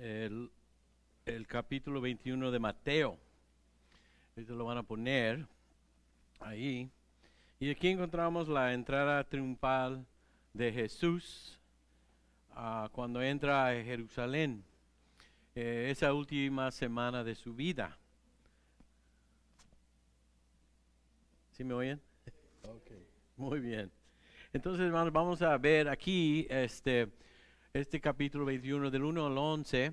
el, capítulo 21 de Mateo. esto lo van a poner ahí. Y aquí encontramos la entrada triunfal de Jesús ah, cuando entra a Jerusalén, eh, esa última semana de su vida. ¿Sí me oyen? Muy bien. Entonces, hermanos, vamos a ver aquí este, este capítulo 21 del 1 al 11,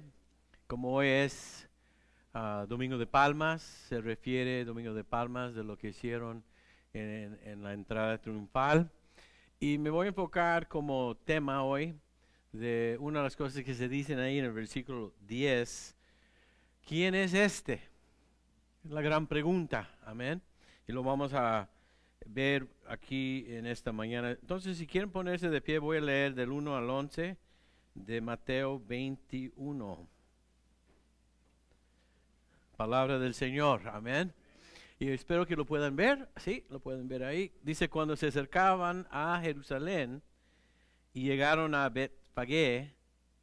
como hoy es ah, Domingo de Palmas, se refiere Domingo de Palmas de lo que hicieron en, en, la entrada triunfal. Y me voy a enfocar como tema hoy de una de las cosas que se dicen ahí en el versículo 10. ¿Quién es este? La gran pregunta, amén. Y lo vamos a ver aquí en esta mañana. Entonces, si quieren ponerse de pie, voy a leer del 1 al 11 de Mateo 21. Palabra del Señor, amén. Y espero que lo puedan ver, sí, lo pueden ver ahí. Dice, cuando se acercaban a Jerusalén y llegaron a Betfagé,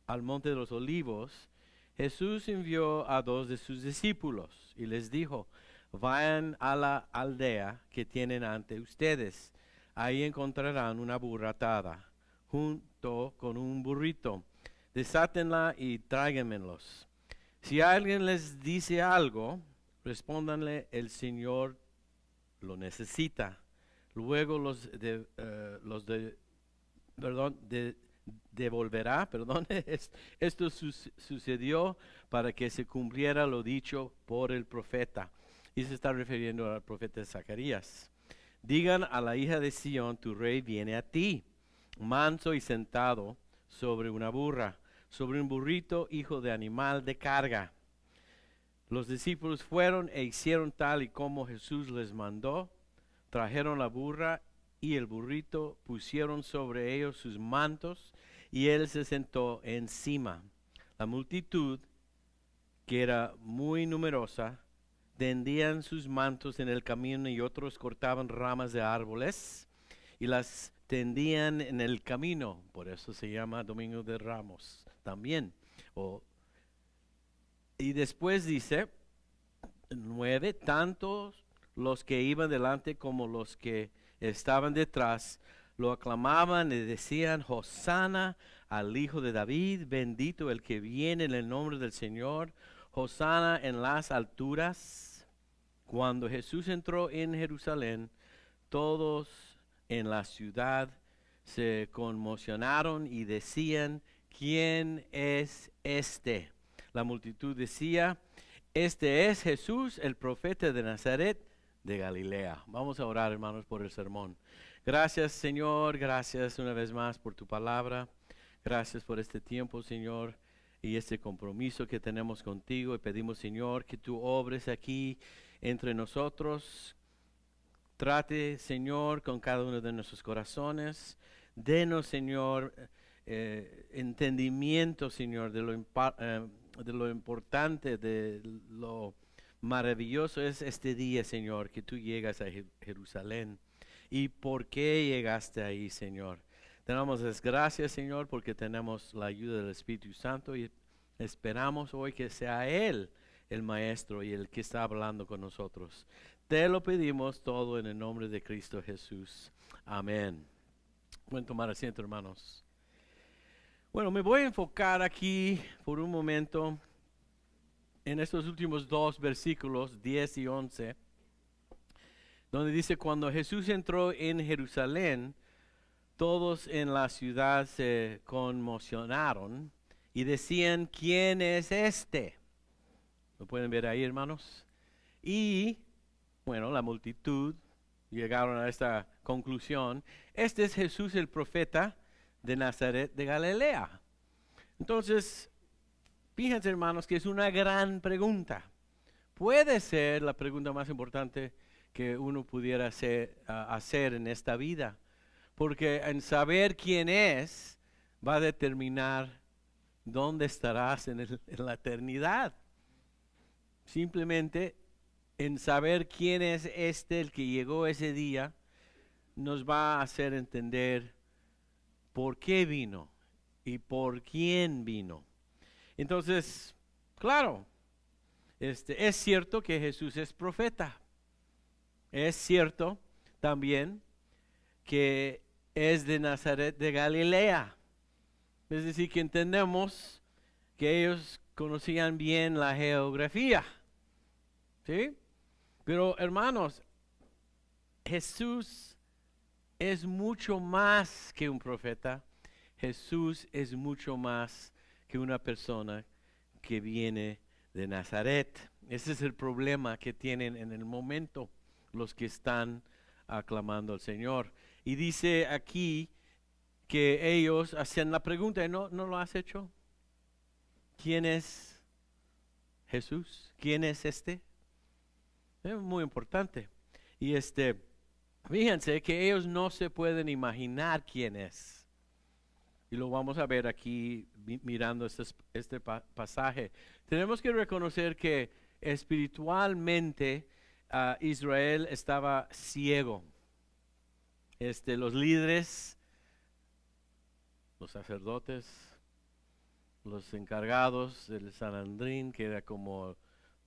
al monte de los olivos, Jesús envió a dos de sus discípulos y les dijo, vayan a la aldea que tienen ante ustedes, ahí encontrarán una burra junto con un burrito. Desátenla y tráiganmelos. Si alguien les dice algo, respóndanle, el Señor lo necesita. Luego los, de, eh, los de, devolverá, perdón, esto sucedió para que se cumpliera lo dicho por el profeta. Y se está refiriendo al profeta Zacarías. Digan a la hija de Sión, tu rey viene a ti manso y sentado sobre una burra, sobre un burrito, hijo de animal de carga. Los discípulos fueron e hicieron tal y como Jesús les mandó, trajeron la burra y el burrito, pusieron sobre ellos sus mantos y él se sentó encima. La multitud, que era muy numerosa, tendían sus mantos en el camino y otros cortaban ramas de árboles y las tendían en el camino, por eso se llama Domingo de Ramos también. y después dice, nueve, tantos los que iban delante como los que estaban detrás, lo aclamaban y decían, Hosanna. al Hijo de David, bendito el que viene en el nombre del Señor, Hosanna. en las alturas. Cuando Jesús entró en Jerusalén, todos en la ciudad se conmocionaron y decían, ¿quién es este? La multitud decía, este es Jesús, el profeta de Nazaret de Galilea. Vamos a orar, hermanos, por el sermón. Gracias, Señor, gracias una vez más por tu palabra. Gracias por este tiempo, Señor, y este compromiso que tenemos contigo. Y pedimos, Señor, que tú obres aquí entre nosotros, Trate, Señor, con cada uno de nuestros corazones. Denos, Señor, eh, entendimiento, Señor, de lo, eh, de lo importante, de lo maravilloso es este día, Señor, que tú llegas a Jerusalén. ¿Y por qué llegaste ahí, Señor? tenemos desgracia gracias, Señor, porque tenemos la ayuda del Espíritu Santo y esperamos hoy que sea Él el Maestro y el que está hablando con nosotros. Te lo pedimos todo en el nombre de Cristo Jesús. Amén. Pueden tomar asiento, hermanos. Bueno, me voy a enfocar aquí por un momento en estos últimos dos versículos, 10 y 11, donde dice, cuando Jesús entró en Jerusalén, todos en la ciudad se conmocionaron y decían, ¿quién es este? ¿Lo pueden ver ahí, hermanos? Y bueno, la multitud llegaron a esta conclusión. Este es Jesús el profeta de Nazaret de Galilea. Entonces, fíjense hermanos que es una gran pregunta. Puede ser la pregunta más importante que uno pudiera hacer, en esta vida, porque en saber quién es va a determinar dónde estarás en la eternidad. Simplemente en saber quién es este el que llegó ese día, nos va a hacer entender por qué vino y por quién vino. Entonces, claro, este, es cierto que Jesús es profeta. Es cierto también que es de Nazaret de Galilea. Es decir, que entendemos que ellos conocían bien la geografía. ¿Sí? Pero hermanos, Jesús es mucho más que un profeta. Jesús es mucho más que una persona que viene de Nazaret. Ese es el problema que tienen en el momento los que están aclamando al Señor. Y dice aquí que ellos hacen la pregunta, ¿no, no lo has hecho? ¿Quién es Jesús? ¿Quién es este? Es muy importante. Y este, fíjense que ellos no se pueden imaginar quién es. Y lo vamos a ver aquí mirando este, este pasaje. Tenemos que reconocer que espiritualmente ah, Israel estaba ciego. Este, los líderes, los sacerdotes, los encargados del Andrín que era como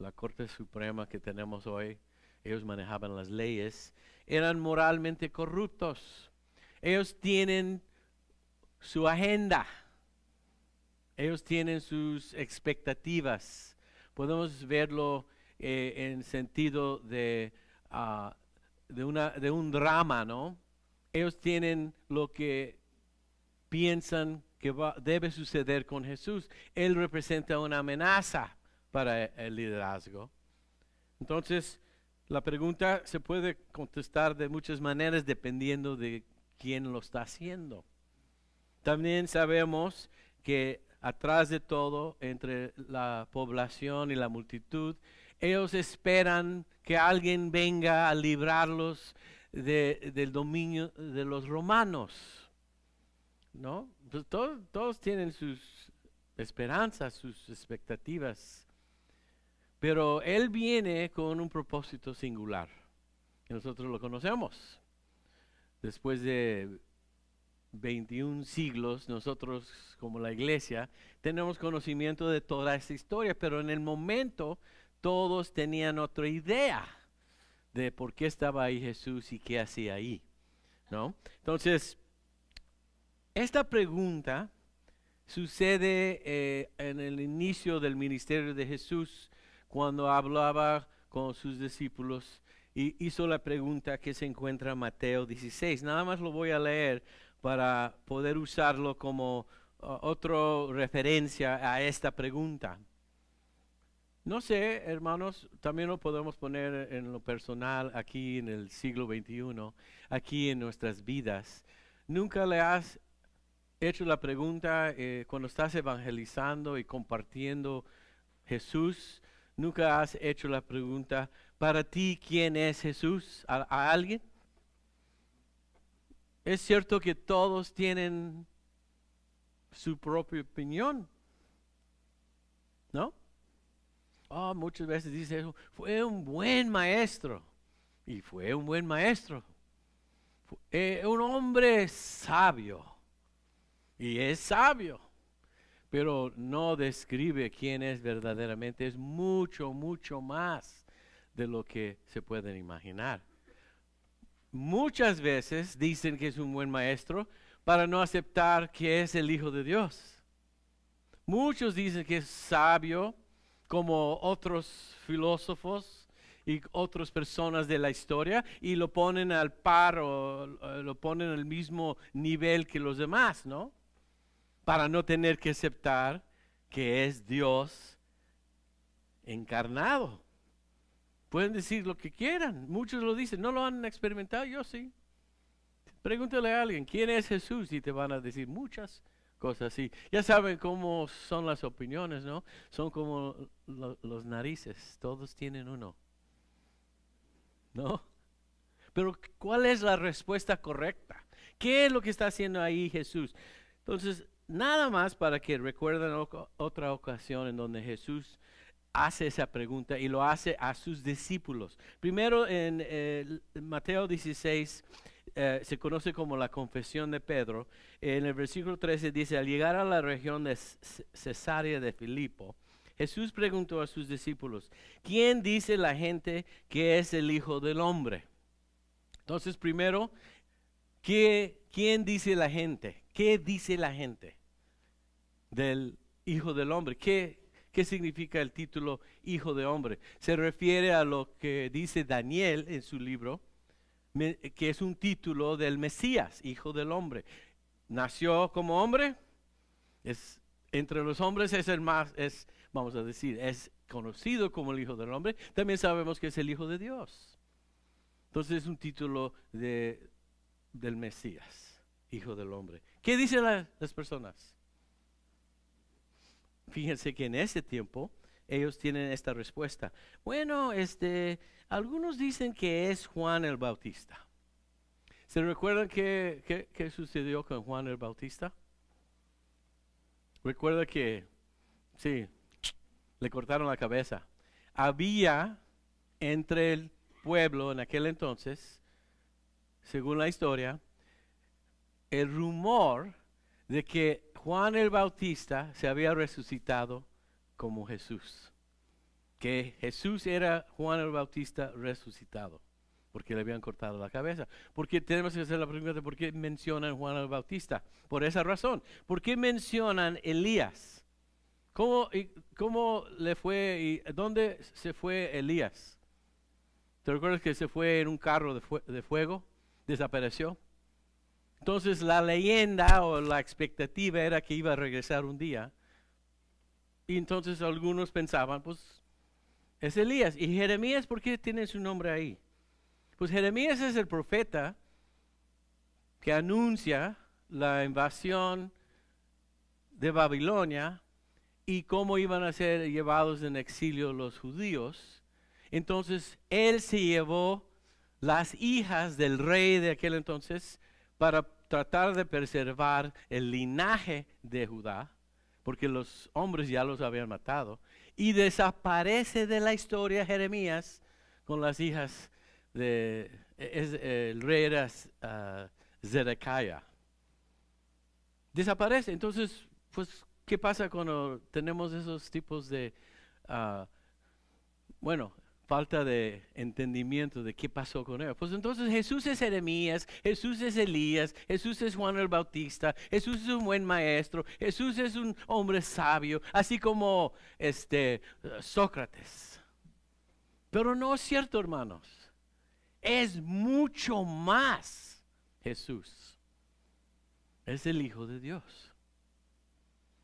la Corte Suprema que tenemos hoy, ellos manejaban las leyes, eran moralmente corruptos. Ellos tienen su agenda, ellos tienen sus expectativas. Podemos verlo eh, en sentido de, ah, de, un drama, ¿no? Ellos tienen lo que piensan que debe suceder con Jesús. Él representa una amenaza para el liderazgo. Entonces, la pregunta se puede contestar de muchas maneras dependiendo de quién lo está haciendo. También sabemos que atrás de todo, entre la población y la multitud, ellos esperan que alguien venga a librarlos del dominio de los romanos. ¿No? Pues todos tienen sus esperanzas, sus expectativas. Pero Él viene con un propósito singular. Y nosotros lo conocemos. Después de 21 siglos, nosotros como la iglesia tenemos conocimiento de toda esta historia, pero en el momento todos tenían otra idea de por qué estaba ahí Jesús y qué hacía ahí. ¿no? Entonces, esta pregunta sucede eh, en el inicio del ministerio de Jesús cuando hablaba con sus discípulos y hizo la pregunta que se encuentra en Mateo 16. Nada más lo voy a leer para poder usarlo como uh, otra referencia a esta pregunta. No sé, hermanos, también lo podemos poner en lo personal aquí en el siglo XXI, aquí en nuestras vidas. Nunca le has hecho la pregunta eh, cuando estás evangelizando y compartiendo Jesús ¿Nunca has hecho la pregunta, para ti quién es Jesús? ¿A, alguien? Es cierto que todos tienen su propia opinión, ¿no? Oh, muchas veces dice eso, fue un buen maestro. Y fue un buen maestro. Eh, un hombre sabio. Y es sabio pero no describe quién es verdaderamente. Es mucho, mucho más de lo que se pueden imaginar. Muchas veces dicen que es un buen maestro para no aceptar que es el Hijo de Dios. Muchos dicen que es sabio, como otros filósofos y otras personas de la historia, y lo ponen al par o eh, lo ponen al mismo nivel que los demás, ¿no? para no tener que aceptar que es Dios encarnado. Pueden decir lo que quieran, muchos lo dicen, no lo han experimentado, yo sí. Pregúntale a alguien, ¿quién es Jesús? Y te van a decir muchas cosas así. Ya saben cómo son las opiniones, ¿no? Son como los narices, todos tienen uno. ¿No? Pero ¿cuál es la respuesta correcta? ¿Qué es lo que está haciendo ahí Jesús? Entonces, nada más para que recuerden otra ocasión en donde Jesús hace esa pregunta y lo hace a sus discípulos. Primero en eh, Mateo 16 eh, se conoce como la confesión de Pedro. En el versículo 13 dice, al llegar a la región de Cesarea de Filipo, Jesús preguntó a sus discípulos, ¿quién dice la gente que es el Hijo del Hombre? Entonces primero ¿Qué, ¿Quién dice la gente? ¿Qué dice la gente del Hijo del Hombre? ¿Qué, significa el título Hijo de Hombre? Se refiere a lo que dice Daniel en su libro, que es un título del Mesías, Hijo del Hombre. Nació como hombre, es, entre los hombres es el más, es, vamos a decir, es conocido como el Hijo del Hombre. También sabemos que es el Hijo de Dios. Entonces es un título de, del Mesías, Hijo del Hombre. ¿Qué dicen las personas? Fíjense que en ese tiempo ellos tienen esta respuesta. Bueno, este, algunos dicen que es Juan el Bautista. ¿Se recuerdan que qué sucedió con Juan el Bautista? Recuerda que, sí, le cortaron la cabeza. Había entre el pueblo en aquel entonces según la historia, el rumor de que Juan el Bautista se había resucitado como Jesús. Que Jesús era Juan el Bautista resucitado, porque le habían cortado la cabeza. Porque tenemos que hacer la pregunta de por qué mencionan Juan el Bautista. Por esa razón. ¿Por qué mencionan Elías? ¿Cómo, le fue y dónde se fue Elías? ¿Te recuerdas que se fue en un carro de fuego? desapareció. Entonces la leyenda o la expectativa era que iba a regresar un día. Y entonces algunos pensaban, pues es Elías. ¿Y Jeremías por qué tiene su nombre ahí? Pues Jeremías es el profeta que anuncia la invasión de Babilonia y cómo iban a ser llevados en exilio los judíos. Entonces él se llevó las hijas del rey de aquel entonces para tratar de preservar el linaje de Judá, porque los hombres ya los habían matado, y desaparece de la historia Jeremías con las hijas de, e, es, rey ah, Zedekiah. Desaparece, entonces, pues, ¿qué pasa cuando tenemos esos tipos de, ah, bueno, falta de entendimiento de qué pasó con él. Pues entonces Jesús es Jeremías, Jesús es Elías, Jesús es Juan el Bautista, Jesús es un buen maestro, Jesús es un hombre sabio, así como este Sócrates. Pero no es cierto, hermanos. Es mucho más Jesús. Es el Hijo de Dios.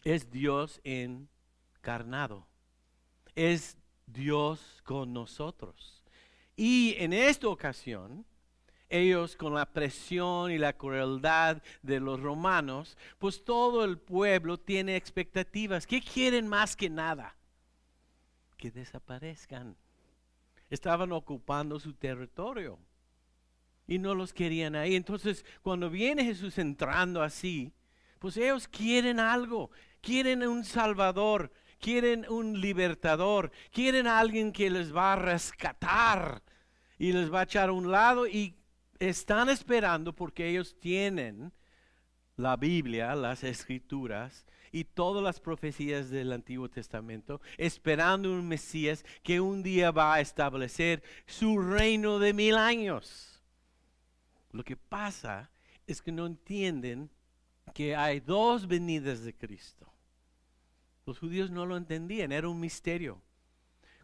Es Dios encarnado. Es Dios con nosotros. Y en esta ocasión, ellos con la presión y la crueldad de los romanos, pues todo el pueblo tiene expectativas. ¿Qué quieren más que nada? Que desaparezcan. Estaban ocupando su territorio y no los querían ahí. Entonces, cuando viene Jesús entrando así, pues ellos quieren algo, quieren un Salvador, quieren un libertador, quieren alguien que les va a rescatar y les va a echar a un lado y están esperando porque ellos tienen la Biblia, las escrituras y todas las profecías del Antiguo Testamento, esperando un Mesías que un día va a establecer su reino de mil años. Lo que pasa es que no entienden que hay dos venidas de Cristo. Los judíos no lo entendían, era un misterio.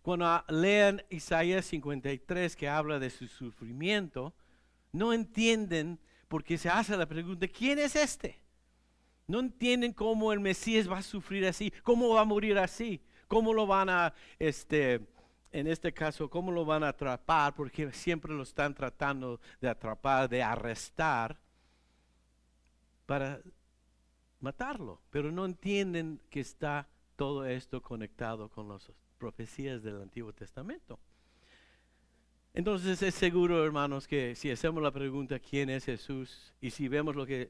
Cuando lean Isaías 53 que habla de su sufrimiento, no entienden porque se hace la pregunta, ¿quién es este? No entienden cómo el Mesías va a sufrir así, cómo va a morir así, cómo lo van a, este, en este caso, cómo lo van a atrapar, porque siempre lo están tratando de atrapar, de arrestar, para matarlo, pero no entienden que está todo esto conectado con las profecías del Antiguo Testamento. Entonces es seguro, hermanos, que si hacemos la pregunta quién es Jesús y si vemos lo que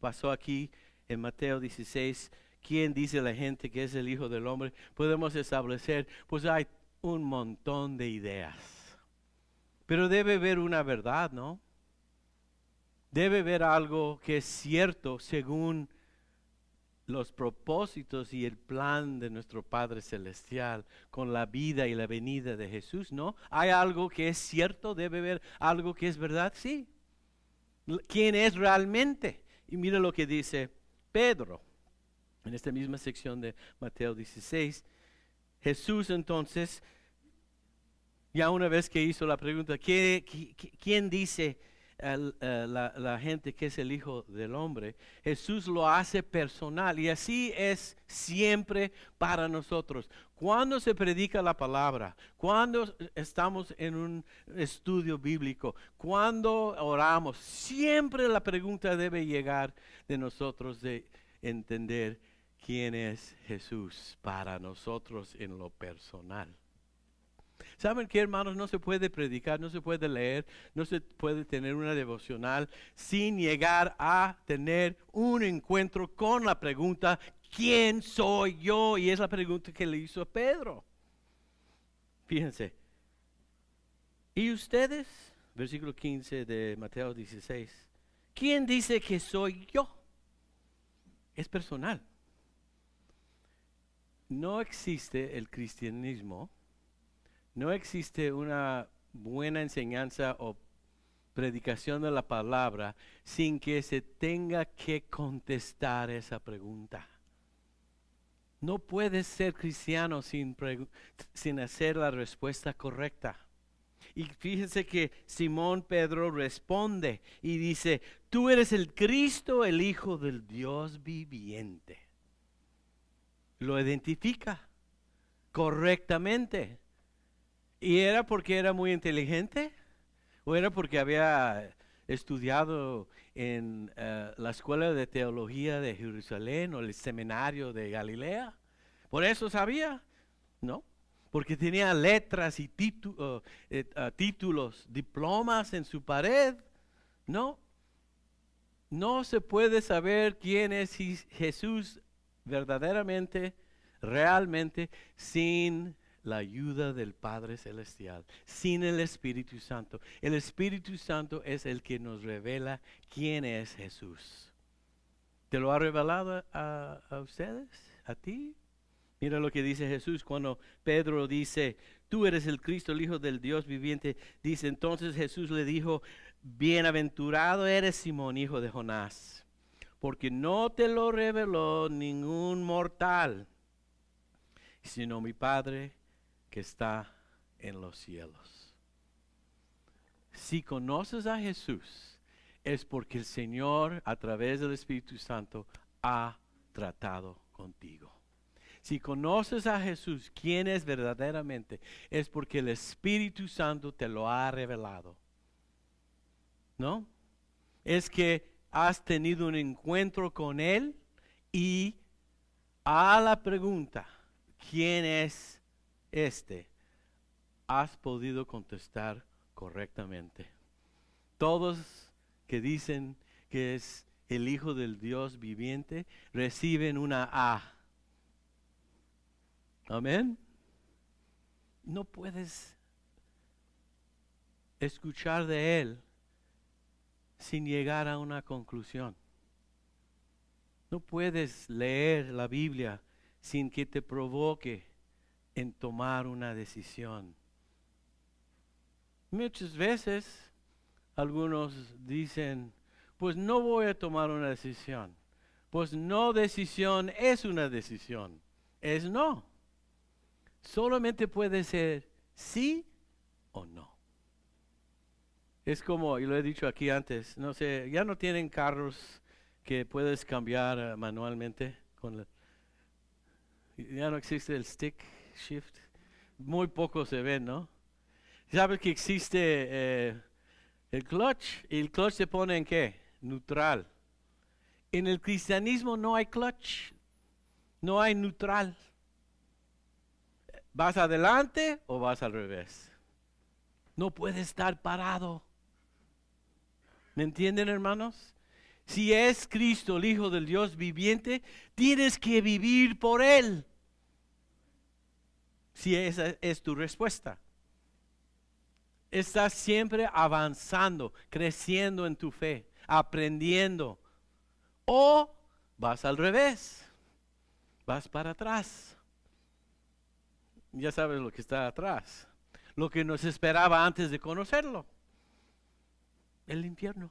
pasó aquí en Mateo 16, quién dice la gente que es el Hijo del Hombre, podemos establecer, pues hay un montón de ideas. Pero debe haber una verdad, ¿no? Debe haber algo que es cierto según los propósitos y el plan de nuestro Padre Celestial con la vida y la venida de Jesús, ¿no? ¿Hay algo que es cierto? ¿Debe haber algo que es verdad? Sí. ¿Quién es realmente? Y mira lo que dice Pedro en esta misma sección de Mateo 16. Jesús entonces, ya una vez que hizo la pregunta, ¿quién, quién dice eh, la, la, gente que es el Hijo del Hombre. Jesús lo hace personal y así es siempre para nosotros. Cuando se predica la palabra, cuando estamos en un estudio bíblico, cuando oramos, siempre la pregunta debe llegar de nosotros de entender quién es Jesús para nosotros en lo personal. ¿Saben qué, hermanos? No se puede predicar, no se puede leer, no se puede tener una devocional sin llegar a tener un encuentro con la pregunta, ¿quién soy yo? Y es la pregunta que le hizo a Pedro. Fíjense. ¿Y ustedes? Versículo 15 de Mateo 16. ¿Quién dice que soy yo? Es personal. No existe el cristianismo no existe una buena enseñanza o predicación de la palabra sin que se tenga que contestar esa pregunta. No puedes ser cristiano sin, hacer la respuesta correcta. Y fíjense que Simón Pedro responde y dice, tú eres el Cristo, el Hijo del Dios viviente. Lo identifica correctamente. ¿Y era porque era muy inteligente? ¿O era porque había estudiado en eh, la Escuela de Teología de Jerusalén o el Seminario de Galilea? ¿Por eso sabía? No, porque tenía letras y eh, títulos, diplomas en su pared. No, no se puede saber quién es Jesús verdaderamente, realmente, sin la ayuda del Padre Celestial, sin el Espíritu Santo. El Espíritu Santo es el que nos revela quién es Jesús. ¿Te lo ha revelado a, ustedes? ¿A ti? Mira lo que dice Jesús cuando Pedro dice, tú eres el Cristo, el Hijo del Dios viviente. Dice, entonces Jesús le dijo, bienaventurado eres Simón, hijo de Jonás, porque no te lo reveló ningún mortal, sino mi Padre que está en los cielos. Si conoces a Jesús, es porque el Señor, a través del Espíritu Santo, ha tratado contigo. Si conoces a Jesús, quién es verdaderamente, es porque el Espíritu Santo te lo ha revelado. ¿No? Es que has tenido un encuentro con Él y a la pregunta, ¿quién es este, has podido contestar correctamente. Todos que dicen que es el Hijo del Dios viviente reciben una A. Amén. No puedes escuchar de Él sin llegar a una conclusión. No puedes leer la Biblia sin que te provoque en tomar una decisión. Muchas veces algunos dicen, pues no voy a tomar una decisión. Pues no decisión es una decisión, es no. Solamente puede ser sí o no. Es como, y lo he dicho aquí antes, no sé, ya no tienen carros que puedes cambiar eh, manualmente con ya no existe el stick Shift, muy poco se ve ¿no? Sabes que existe eh, el clutch y el clutch se pone en qué? Neutral. En el cristianismo no hay clutch, no hay neutral. ¿Vas adelante o vas al revés? No puede estar parado. ¿Me entienden, hermanos? Si es Cristo, el Hijo del Dios viviente, tienes que vivir por Él si esa es tu respuesta. Estás siempre avanzando, creciendo en tu fe, aprendiendo. O vas al revés, vas para atrás. Ya sabes lo que está atrás, lo que nos esperaba antes de conocerlo. El infierno,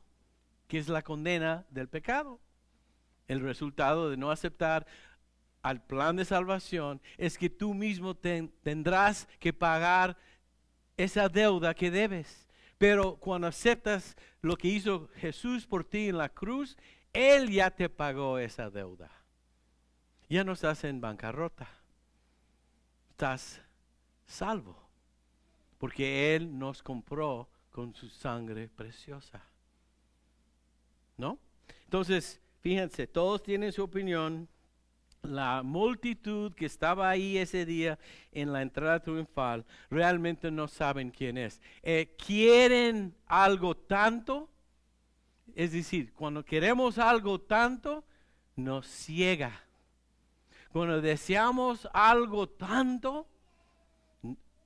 que es la condena del pecado, el resultado de no aceptar al plan de salvación es que tú mismo tendrás que pagar esa deuda que debes. Pero cuando aceptas lo que hizo Jesús por ti en la cruz, Él ya te pagó esa deuda. Ya no estás en bancarrota. Estás salvo. Porque Él nos compró con su sangre preciosa. ¿No? Entonces, fíjense, todos tienen su opinión, la multitud que estaba ahí ese día en la entrada triunfal realmente no saben quién es. Eh, quieren algo tanto, es decir, cuando queremos algo tanto, nos ciega. Cuando deseamos algo tanto,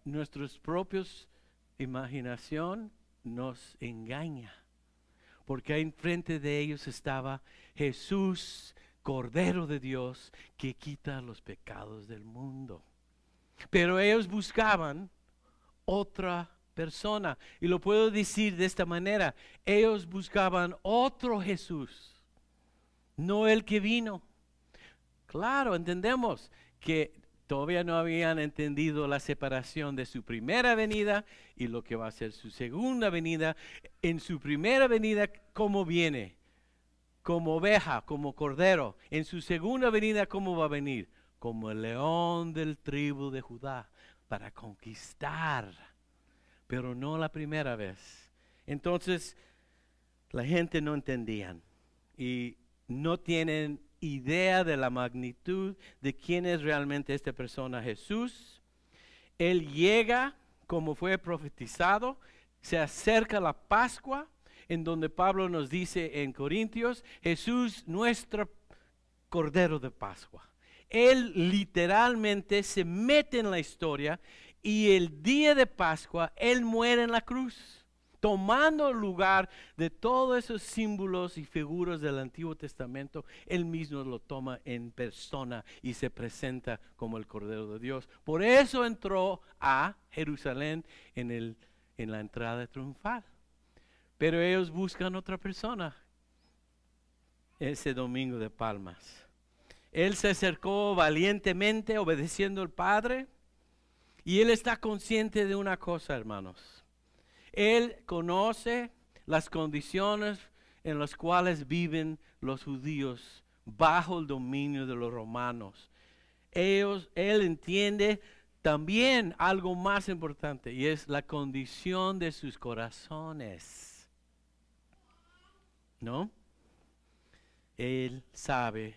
nuestros propios imaginación nos engaña. Porque enfrente de ellos estaba Jesús Cordero de Dios que quita los pecados del mundo. Pero ellos buscaban otra persona. Y lo puedo decir de esta manera. Ellos buscaban otro Jesús, no el que vino. Claro, entendemos que todavía no habían entendido la separación de su primera venida y lo que va a ser su segunda venida. En su primera venida, ¿cómo viene? como oveja, como cordero. En su segunda venida, ¿cómo va a venir? Como el león del tribu de Judá, para conquistar, pero no la primera vez. Entonces, la gente no entendían y no tienen idea de la magnitud de quién es realmente esta persona Jesús. Él llega como fue profetizado, se acerca la Pascua en donde Pablo nos dice en Corintios, Jesús nuestro Cordero de Pascua. Él literalmente se mete en la historia y el día de Pascua Él muere en la cruz, tomando lugar de todos esos símbolos y figuras del Antiguo Testamento. Él mismo lo toma en persona y se presenta como el Cordero de Dios. Por eso entró a Jerusalén en, en la entrada triunfal. Pero ellos buscan otra persona ese domingo de palmas. Él se acercó valientemente obedeciendo al Padre y él está consciente de una cosa, hermanos. Él conoce las condiciones en las cuales viven los judíos bajo el dominio de los romanos. él entiende también algo más importante y es la condición de sus corazones. ¿no? Él sabe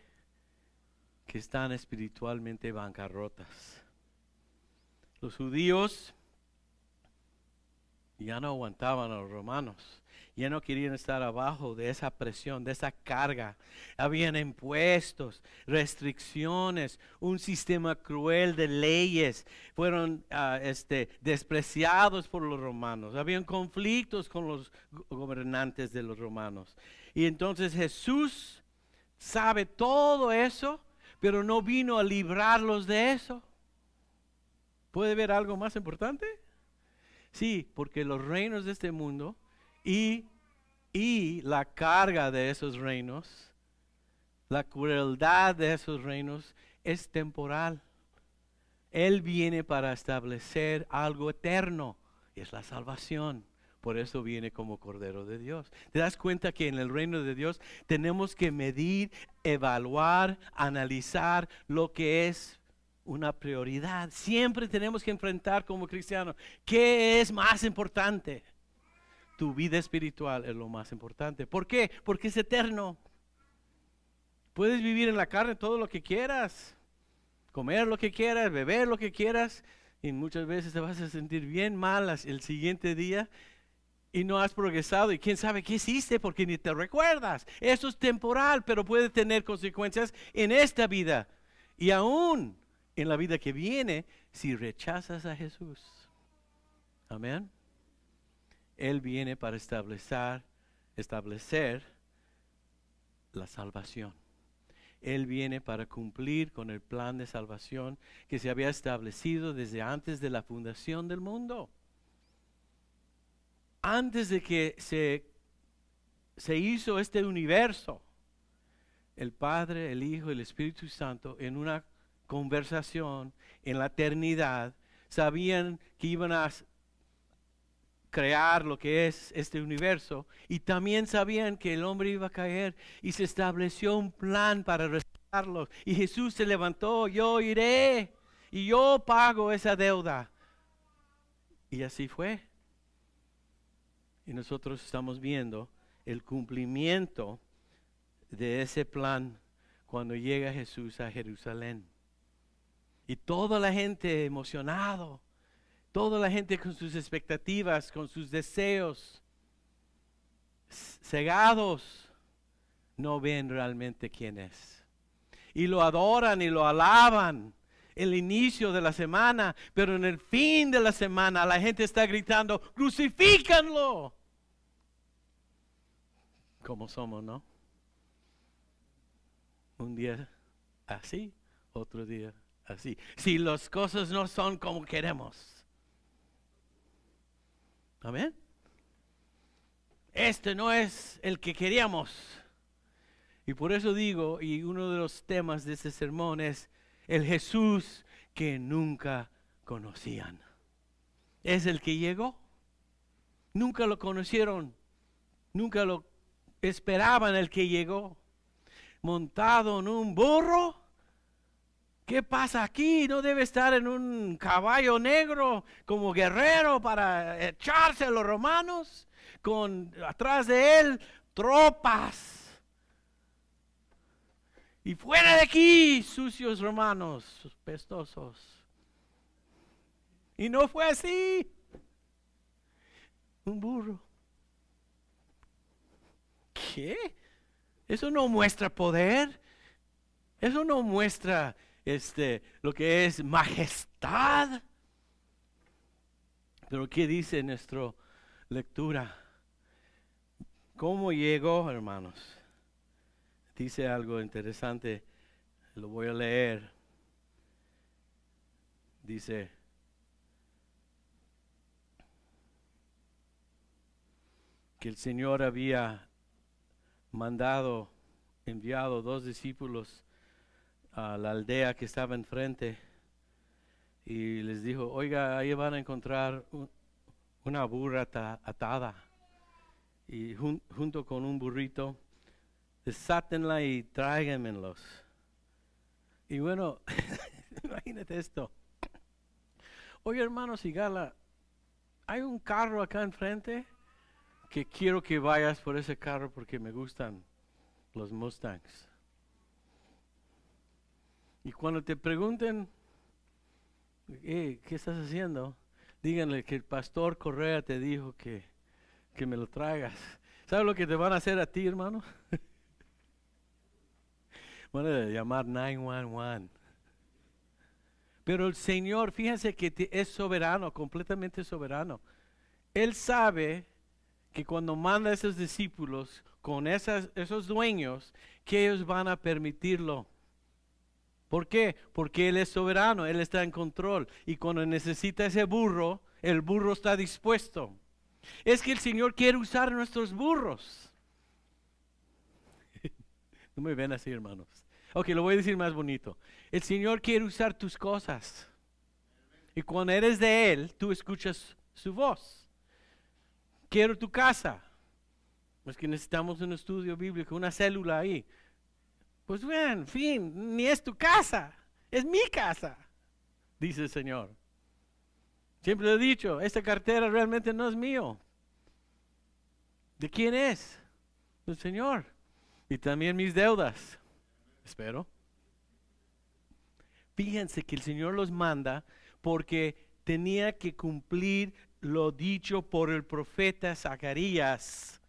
que están espiritualmente bancarrotas. Los judíos ya no aguantaban a los romanos ya no querían estar abajo de esa presión, de esa carga. Habían impuestos, restricciones, un sistema cruel de leyes. Fueron ah, este, despreciados por los romanos. Habían conflictos con los gobernantes de los romanos. Y entonces Jesús sabe todo eso, pero no vino a librarlos de eso. ¿Puede haber algo más importante? Sí, porque los reinos de este mundo y, y la carga de esos reinos, la crueldad de esos reinos es temporal. Él viene para establecer algo eterno, y es la salvación. Por eso viene como Cordero de Dios. Te das cuenta que en el reino de Dios tenemos que medir, evaluar, analizar lo que es una prioridad. Siempre tenemos que enfrentar como cristianos qué es más importante tu vida espiritual es lo más importante. ¿Por qué? Porque es eterno. Puedes vivir en la carne todo lo que quieras, comer lo que quieras, beber lo que quieras, y muchas veces te vas a sentir bien malas el siguiente día y no has progresado y quién sabe qué hiciste porque ni te recuerdas. Eso es temporal, pero puede tener consecuencias en esta vida y aún en la vida que viene si rechazas a Jesús. Amén. Él viene para establecer, establecer la salvación. Él viene para cumplir con el plan de salvación que se había establecido desde antes de la fundación del mundo. Antes de que se, se hizo este universo, el Padre, el Hijo y el Espíritu Santo en una conversación en la eternidad sabían que iban a crear lo que es este universo y también sabían que el hombre iba a caer y se estableció un plan para rescatarlo. y Jesús se levantó, yo iré y yo pago esa deuda. Y así fue. Y nosotros estamos viendo el cumplimiento de ese plan cuando llega Jesús a Jerusalén. Y toda la gente emocionado Toda la gente con sus expectativas, con sus deseos, cegados, no ven realmente quién es. Y lo adoran y lo alaban el inicio de la semana, pero en el fin de la semana la gente está gritando, crucifícanlo. Como somos, ¿no? Un día así, otro día así. Si las cosas no son como queremos. Amén. Este no es el que queríamos. Y por eso digo, y uno de los temas de este sermón es el Jesús que nunca conocían. Es el que llegó. Nunca lo conocieron, nunca lo esperaban el que llegó. Montado en un burro ¿Qué pasa aquí? No debe estar en un caballo negro como guerrero para echarse a los romanos con atrás de él tropas. Y fuera de aquí, sucios romanos, pestosos. Y no fue así. Un burro. ¿Qué? Eso no muestra poder. Eso no muestra este, lo que es majestad. Pero ¿qué dice nuestra lectura? ¿Cómo llegó, hermanos? Dice algo interesante, lo voy a leer. Dice, que el Señor había mandado, enviado dos discípulos a la aldea que estaba enfrente y les dijo, oiga, ahí van a encontrar una burra atada y junto con un burrito, desátenla y tráiganmelos. Y bueno, imagínate esto. Oye, y gala hay un carro acá enfrente que quiero que vayas por ese carro porque me gustan los Mustangs. Y cuando te pregunten, eh, ¿qué estás haciendo? Díganle que el pastor Correa te dijo que, que me lo traigas. ¿Sabes lo que te van a hacer a ti, hermano? van a llamar 911. Pero el Señor, fíjense que es soberano, completamente soberano. Él sabe que cuando manda a esos discípulos con esas, esos dueños, que ellos van a permitirlo. ¿Por qué? Porque Él es soberano, Él está en control. Y cuando necesita ese burro, el burro está dispuesto. Es que el Señor quiere usar nuestros burros. no me ven así, hermanos. Ok, lo voy a decir más bonito. El Señor quiere usar tus cosas. Y cuando eres de Él, tú escuchas su voz. Quiero tu casa. Es que necesitamos un estudio bíblico, una célula ahí. Pues bien, fin, ni es tu casa, es mi casa, dice el Señor. Siempre lo he dicho, esta cartera realmente no es mío. ¿De quién es? el Señor. Y también mis deudas, espero. Fíjense que el Señor los manda porque tenía que cumplir lo dicho por el profeta Zacarías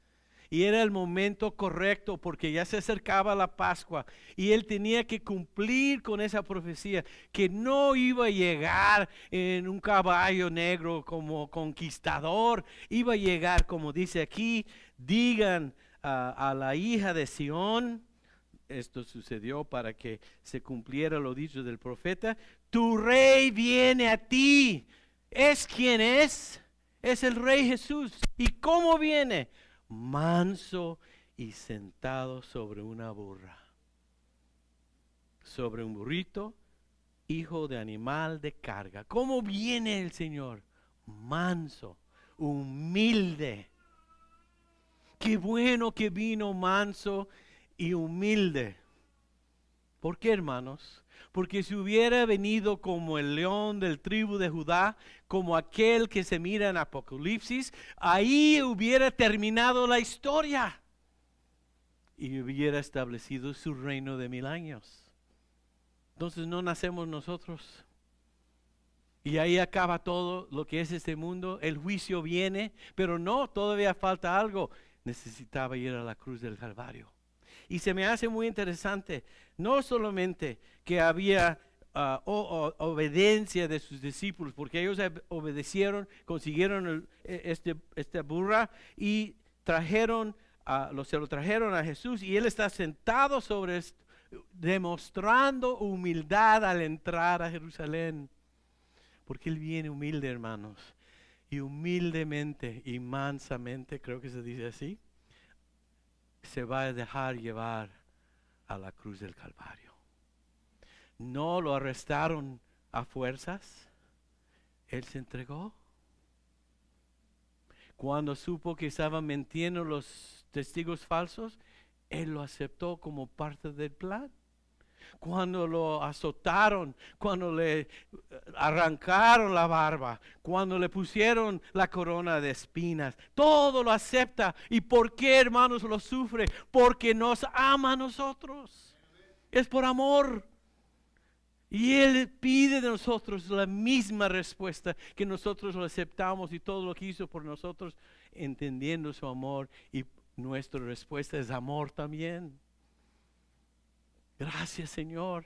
y era el momento correcto porque ya se acercaba la Pascua y él tenía que cumplir con esa profecía que no iba a llegar en un caballo negro como conquistador, iba a llegar como dice aquí, digan a, la hija de Sión, esto sucedió para que se cumpliera lo dicho del profeta, tu rey viene a ti. ¿Es quien es? Es el rey Jesús. ¿Y cómo viene? manso y sentado sobre una burra, sobre un burrito, hijo de animal de carga. ¿Cómo viene el Señor? Manso, humilde. Qué bueno que vino manso y humilde. ¿Por qué, hermanos? porque si hubiera venido como el león del tribu de Judá, como aquel que se mira en Apocalipsis, ahí hubiera terminado la historia y hubiera establecido su reino de mil años. Entonces no nacemos nosotros. Y ahí acaba todo lo que es este mundo. El juicio viene, pero no, todavía falta algo. Necesitaba ir a la cruz del Calvario y se me hace muy interesante, no solamente que había ah, obediencia de sus discípulos, porque ellos obedecieron, consiguieron el, e, este, esta burra y trajeron, a lo, se lo trajeron a Jesús y él está sentado sobre esto, demostrando humildad al entrar a Jerusalén, porque él viene humilde, hermanos, y humildemente y mansamente, creo que se dice así se va a dejar llevar a la cruz del Calvario. No lo arrestaron a fuerzas, él se entregó. Cuando supo que estaban mintiendo los testigos falsos, él lo aceptó como parte del plan cuando lo azotaron, cuando le eh, arrancaron la barba, cuando le pusieron la corona de espinas. Todo lo acepta. ¿Y por qué, hermanos, lo sufre? Porque nos ama a nosotros. Es por amor. Y Él pide de nosotros la misma respuesta que nosotros lo aceptamos y todo lo que hizo por nosotros, entendiendo su amor. Y nuestra respuesta es amor también. Gracias Señor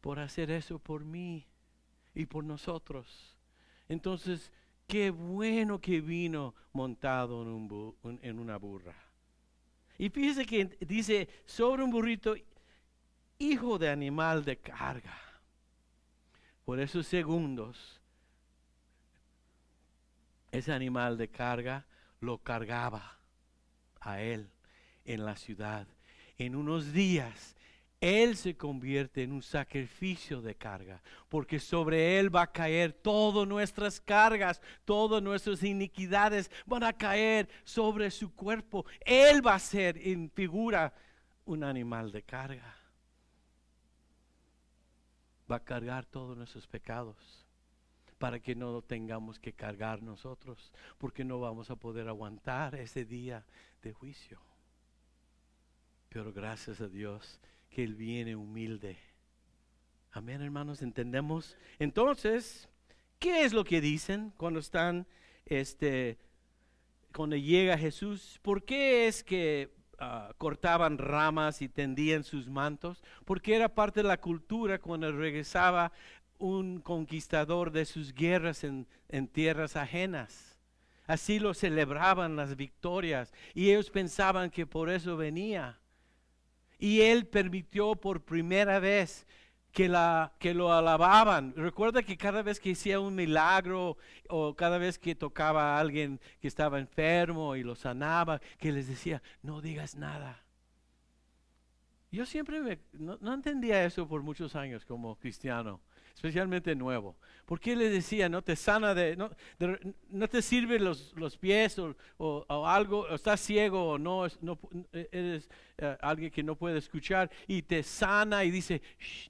por hacer eso por mí y por nosotros. Entonces, qué bueno que vino montado en, una burra. Y fíjese que dice sobre un burrito, hijo de animal de carga. Por esos segundos, ese animal de carga lo cargaba a él en la ciudad en unos días Él se convierte en un sacrificio de carga, porque sobre Él va a caer todas nuestras cargas, todas nuestras iniquidades van a caer sobre su cuerpo. Él va a ser en figura un animal de carga. Va a cargar todos nuestros pecados para que no lo tengamos que cargar nosotros, porque no vamos a poder aguantar ese día de juicio. Pero gracias a Dios que Él viene humilde. Amén, hermanos, entendemos. Entonces, ¿qué es lo que dicen cuando están, este, cuando llega Jesús? ¿Por qué es que ah, cortaban ramas y tendían sus mantos? Porque era parte de la cultura cuando regresaba un conquistador de sus guerras en, en tierras ajenas. Así lo celebraban las victorias y ellos pensaban que por eso venía y él permitió por primera vez que, la, que lo alababan. Recuerda que cada vez que hacía un milagro o cada vez que tocaba a alguien que estaba enfermo y lo sanaba, que les decía, no digas nada. Yo siempre me, no, entendía eso por muchos años como cristiano, especialmente nuevo. ¿Por qué le decía, no te sana de, no, no te sirven los, los pies o, o, algo, o estás ciego o no, no e, eres eh, alguien que no puede escuchar y te sana y dice,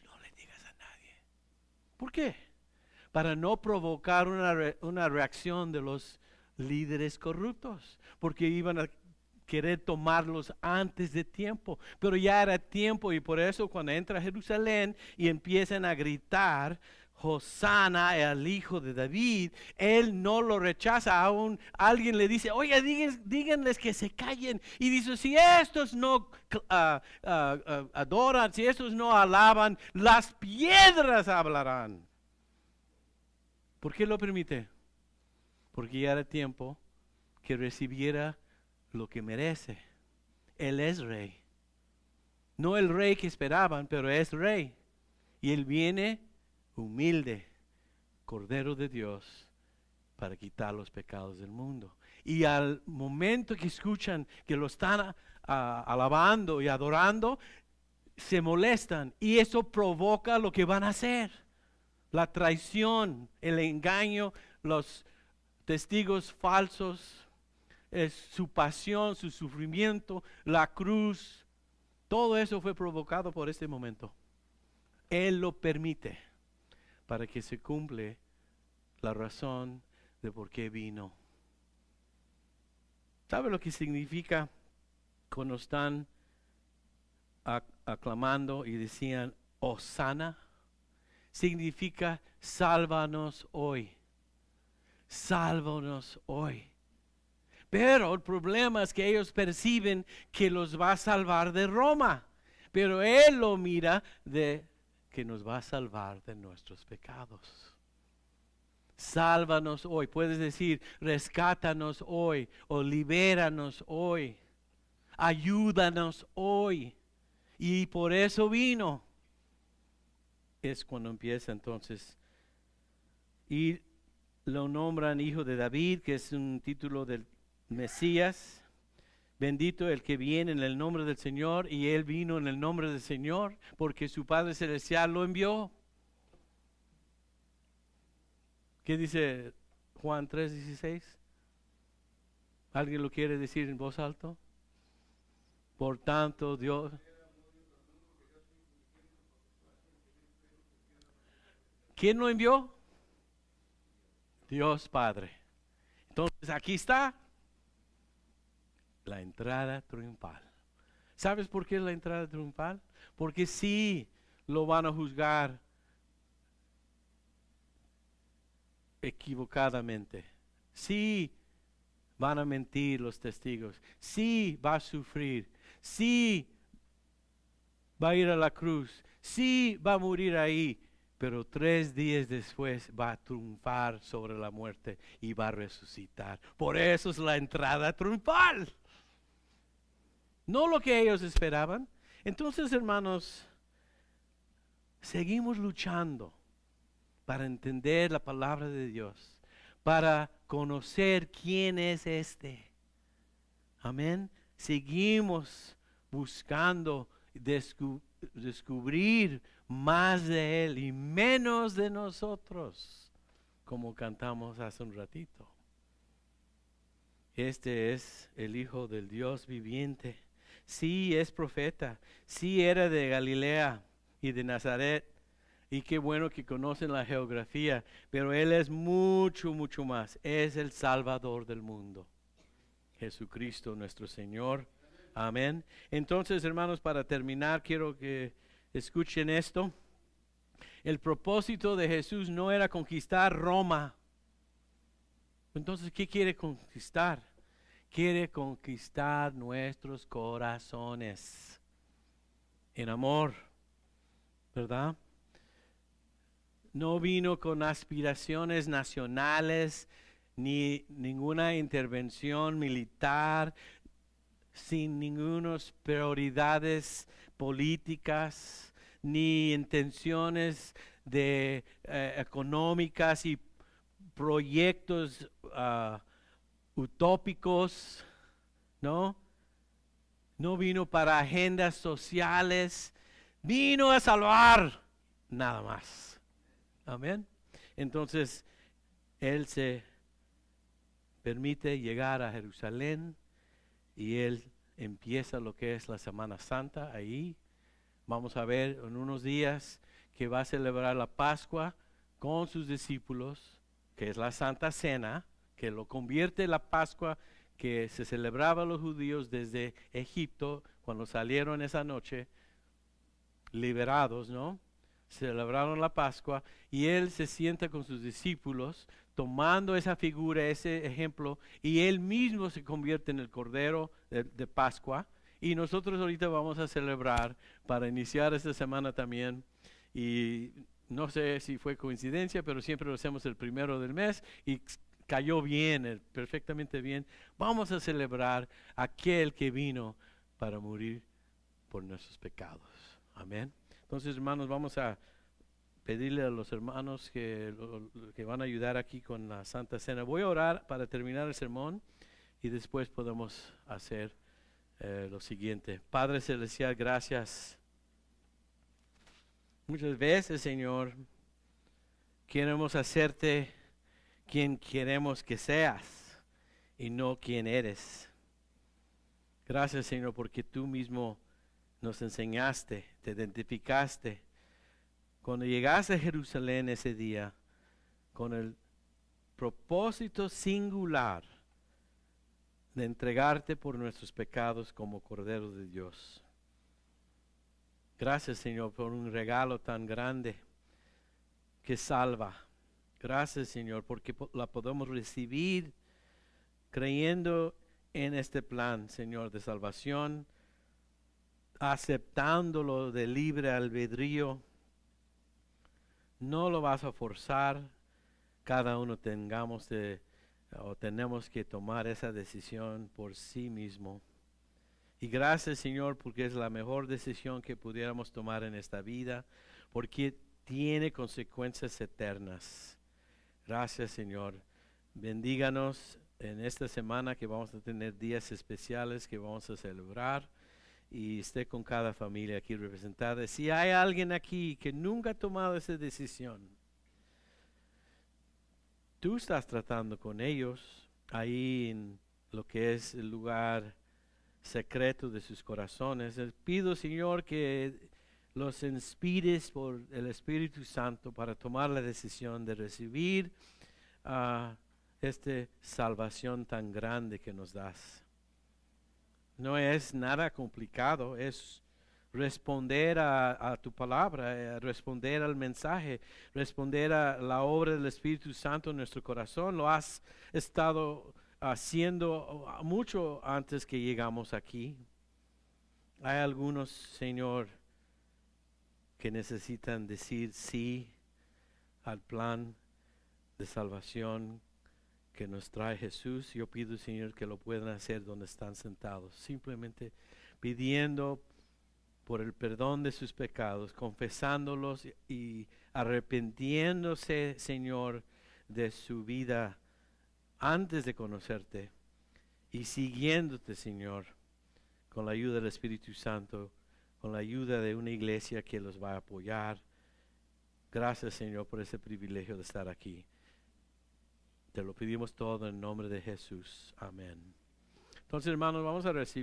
no le digas a nadie? ¿Por qué? Para no provocar una, una reacción de los líderes corruptos, porque iban a querer tomarlos antes de tiempo, pero ya era tiempo y por eso cuando entra a Jerusalén y empiezan a gritar, Hosana el hijo de David, él no lo rechaza. Aún alguien le dice, oye, díganles que se callen. Y dice, si estos no ah, ah, ah, adoran, si estos no alaban, las piedras hablarán. ¿Por qué lo permite? Porque ya era tiempo que recibiera lo que merece. Él es rey. No el rey que esperaban, pero es rey. Y él viene humilde Cordero de Dios para quitar los pecados del mundo. Y al momento que escuchan que lo están ah, alabando y adorando, se molestan y eso provoca lo que van a hacer. La traición, el engaño, los testigos falsos, su pasión, su sufrimiento, la cruz, todo eso fue provocado por este momento. Él lo permite para que se cumple la razón de por qué vino. ¿Sabe lo que significa cuando están aclamando y decían, Osana? Significa, sálvanos hoy, sálvanos hoy. Pero el problema es que ellos perciben que los va a salvar de Roma, pero él lo mira de que nos va a salvar de nuestros pecados. Sálvanos hoy. Puedes decir, rescátanos hoy o libéranos hoy. Ayúdanos hoy. Y por eso vino. Es cuando empieza entonces. Y lo nombran Hijo de David, que es un título del Mesías. Bendito el que viene en el nombre del Señor y él vino en el nombre del Señor porque su Padre Celestial lo envió. ¿Qué dice Juan 3:16? ¿Alguien lo quiere decir en voz alto? Por tanto, Dios... ¿Quién lo envió? Dios Padre. Entonces aquí está, la entrada triunfal. ¿Sabes por qué es la entrada triunfal? Porque sí lo van a juzgar equivocadamente. Sí van a mentir los testigos. Sí va a sufrir. Sí va a ir a la cruz. Sí va a morir ahí. Pero tres días después va a triunfar sobre la muerte y va a resucitar. Por eso es la entrada triunfal no lo que ellos esperaban. Entonces, hermanos, seguimos luchando para entender la palabra de Dios, para conocer quién es este. Amén. Seguimos buscando descubrir más de Él y menos de nosotros, como cantamos hace un ratito. Este es el Hijo del Dios viviente sí es profeta, sí era de Galilea y de Nazaret. Y qué bueno que conocen la geografía, pero Él es mucho, mucho más. Es el Salvador del mundo. Jesucristo nuestro Señor. Amén. Entonces, hermanos, para terminar, quiero que escuchen esto. El propósito de Jesús no era conquistar Roma. Entonces, ¿qué quiere conquistar? quiere conquistar nuestros corazones en amor, ¿verdad? No vino con aspiraciones nacionales ni ninguna intervención militar, sin ningunas prioridades políticas ni intenciones de, eh, económicas y proyectos ah, utópicos, ¿no? No vino para agendas sociales, vino a salvar nada más. Amén. Entonces, Él se permite llegar a Jerusalén y Él empieza lo que es la Semana Santa ahí. Vamos a ver en unos días que va a celebrar la Pascua con sus discípulos, que es la Santa Cena que lo convierte la Pascua que se celebraba los judíos desde Egipto, cuando salieron esa noche, liberados, ¿no? Celebraron la Pascua y él se sienta con sus discípulos tomando esa figura, ese ejemplo, y él mismo se convierte en el Cordero de, Pascua. Y nosotros ahorita vamos a celebrar para iniciar esta semana también. Y no sé si fue coincidencia, pero siempre lo hacemos el primero del mes y cayó bien, eh, perfectamente bien. Vamos a celebrar aquel que vino para morir por nuestros pecados. Amén. Entonces, hermanos, vamos a pedirle a los hermanos que, van a ayudar aquí con la Santa Cena. Voy a orar para terminar el sermón y después podemos hacer eh, lo siguiente. Padre Celestial, gracias. Muchas veces, Señor, queremos hacerte quien queremos que seas y no quien eres. Gracias Señor porque tú mismo nos enseñaste, te identificaste. Cuando llegaste a Jerusalén ese día, con el propósito singular de entregarte por nuestros pecados como Cordero de Dios. Gracias Señor por un regalo tan grande que salva Gracias, Señor, porque la podemos recibir creyendo en este plan, Señor, de salvación, aceptándolo de libre albedrío. No lo vas a forzar. Cada uno tengamos o tenemos que tomar esa decisión por sí mismo. Y gracias, Señor, porque es la mejor decisión que pudiéramos tomar en esta vida, porque tiene consecuencias eternas. Gracias, Señor. Bendíganos en esta semana que vamos a tener días especiales que vamos a celebrar y esté con cada familia aquí representada. Si hay alguien aquí que nunca ha tomado esa decisión, tú estás tratando con ellos ahí en lo que es el lugar secreto de sus corazones. Pido, Señor, que los inspires por el Espíritu Santo para tomar la decisión de recibir ah, esta salvación tan grande que nos das. No es nada complicado, es responder a, tu palabra, eh, responder al mensaje, responder a la obra del Espíritu Santo en nuestro corazón. Lo has estado haciendo ah, mucho antes que llegamos aquí. Hay algunos, Señor, que necesitan decir sí al plan de salvación que nos trae Jesús. Yo pido, Señor, que lo puedan hacer donde están sentados, simplemente pidiendo por el perdón de sus pecados, confesándolos y arrepintiéndose, Señor, de su vida antes de conocerte y siguiéndote, Señor, con la ayuda del Espíritu Santo con la ayuda de una iglesia que los va a apoyar. Gracias Señor por ese privilegio de estar aquí. Te lo pedimos todo en nombre de Jesús. Amén. Entonces hermanos, vamos a recibir.